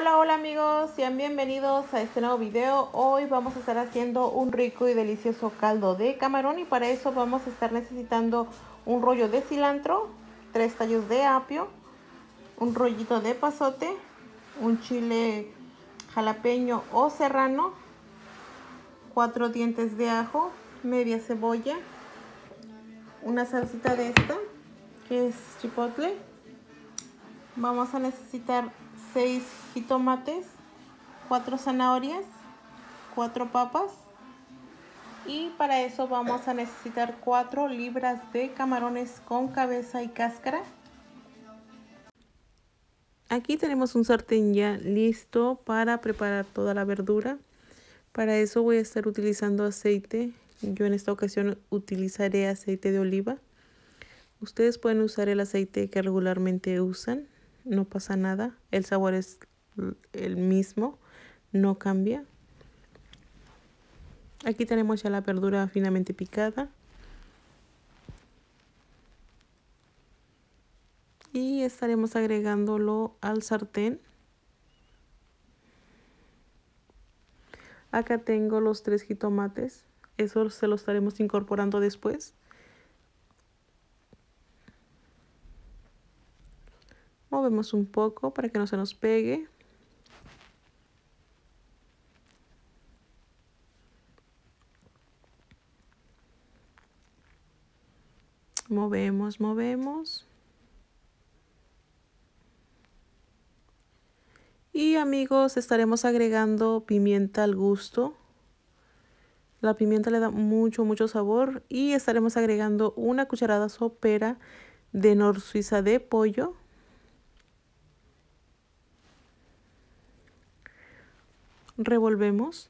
Hola, hola amigos, sean bienvenidos a este nuevo video. Hoy vamos a estar haciendo un rico y delicioso caldo de camarón y para eso vamos a estar necesitando un rollo de cilantro, tres tallos de apio, un rollito de pasote, un chile jalapeño o serrano, cuatro dientes de ajo, media cebolla, una salsita de esta que es chipotle. Vamos a necesitar 6 jitomates, 4 zanahorias, 4 papas. Y para eso vamos a necesitar 4 libras de camarones con cabeza y cáscara. Aquí tenemos un sartén ya listo para preparar toda la verdura. Para eso voy a estar utilizando aceite. Yo en esta ocasión utilizaré aceite de oliva. Ustedes pueden usar el aceite que regularmente usan no pasa nada, el sabor es el mismo, no cambia. Aquí tenemos ya la verdura finamente picada. Y estaremos agregándolo al sartén. Acá tengo los tres jitomates. Eso se los estaremos incorporando después. un poco para que no se nos pegue. Movemos, movemos. Y amigos, estaremos agregando pimienta al gusto. La pimienta le da mucho, mucho sabor. Y estaremos agregando una cucharada sopera de nor suiza de pollo. revolvemos.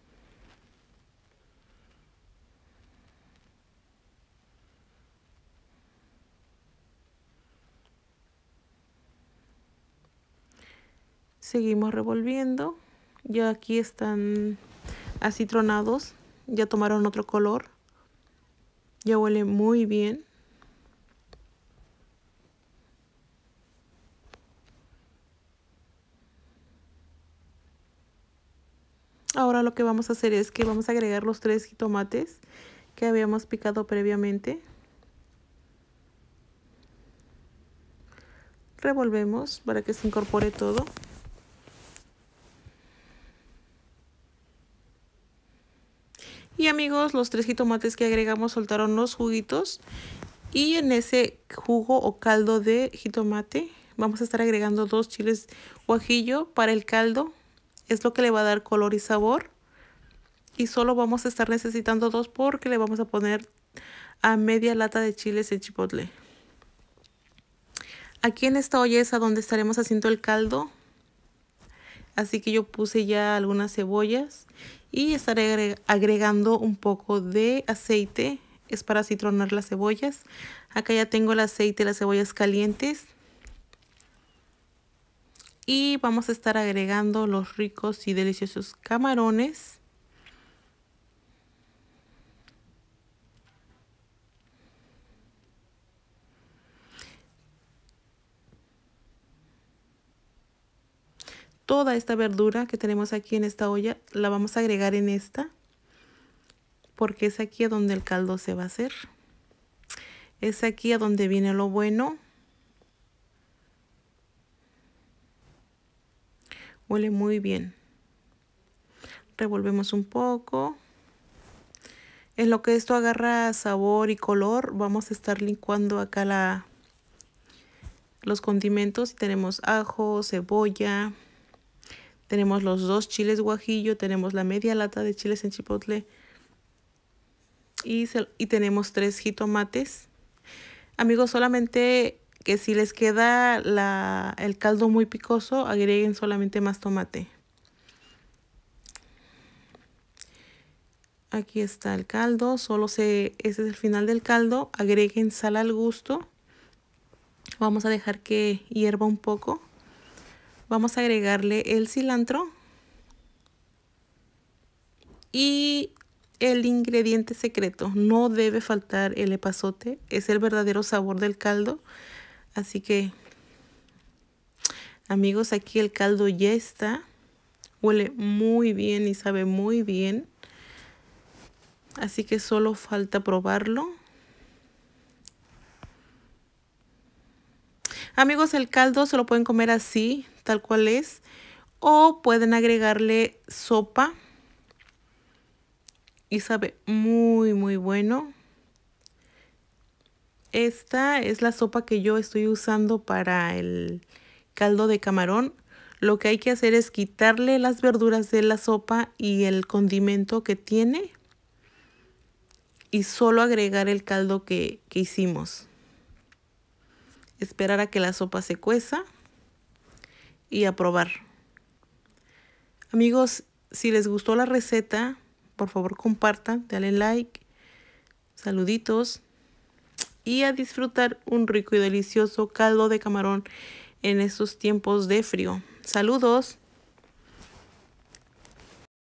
Seguimos revolviendo. Ya aquí están acitronados, Ya tomaron otro color. Ya huele muy bien. Ahora lo que vamos a hacer es que vamos a agregar los tres jitomates que habíamos picado previamente. Revolvemos para que se incorpore todo. Y amigos, los tres jitomates que agregamos soltaron los juguitos. Y en ese jugo o caldo de jitomate vamos a estar agregando dos chiles guajillo para el caldo es lo que le va a dar color y sabor. Y solo vamos a estar necesitando dos porque le vamos a poner a media lata de chiles el chipotle. Aquí en esta olla es a donde estaremos haciendo el caldo. Así que yo puse ya algunas cebollas y estaré agregando un poco de aceite. Es para citronar las cebollas. Acá ya tengo el aceite las cebollas calientes y vamos a estar agregando los ricos y deliciosos camarones toda esta verdura que tenemos aquí en esta olla la vamos a agregar en esta porque es aquí a donde el caldo se va a hacer es aquí a donde viene lo bueno Huele muy bien. Revolvemos un poco. En lo que esto agarra sabor y color, vamos a estar licuando acá la, los condimentos. Tenemos ajo, cebolla, tenemos los dos chiles guajillo, tenemos la media lata de chiles en chipotle y, y tenemos tres jitomates. Amigos, solamente que si les queda la, el caldo muy picoso, agreguen solamente más tomate. Aquí está el caldo, solo se, ese es el final del caldo, agreguen sal al gusto. Vamos a dejar que hierva un poco. Vamos a agregarle el cilantro y el ingrediente secreto. No debe faltar el epazote. Es el verdadero sabor del caldo. Así que, amigos, aquí el caldo ya está. Huele muy bien y sabe muy bien. Así que solo falta probarlo. Amigos, el caldo se lo pueden comer así, tal cual es. O pueden agregarle sopa. Y sabe muy, muy bueno. Esta es la sopa que yo estoy usando para el caldo de camarón. Lo que hay que hacer es quitarle las verduras de la sopa y el condimento que tiene y solo agregar el caldo que, hicimos. Esperar a que la sopa se cueza y a probar. Amigos, si les gustó la receta, por favor compartan, denle like, saluditos y a disfrutar un rico y delicioso caldo de camarón en estos tiempos de frío. Saludos.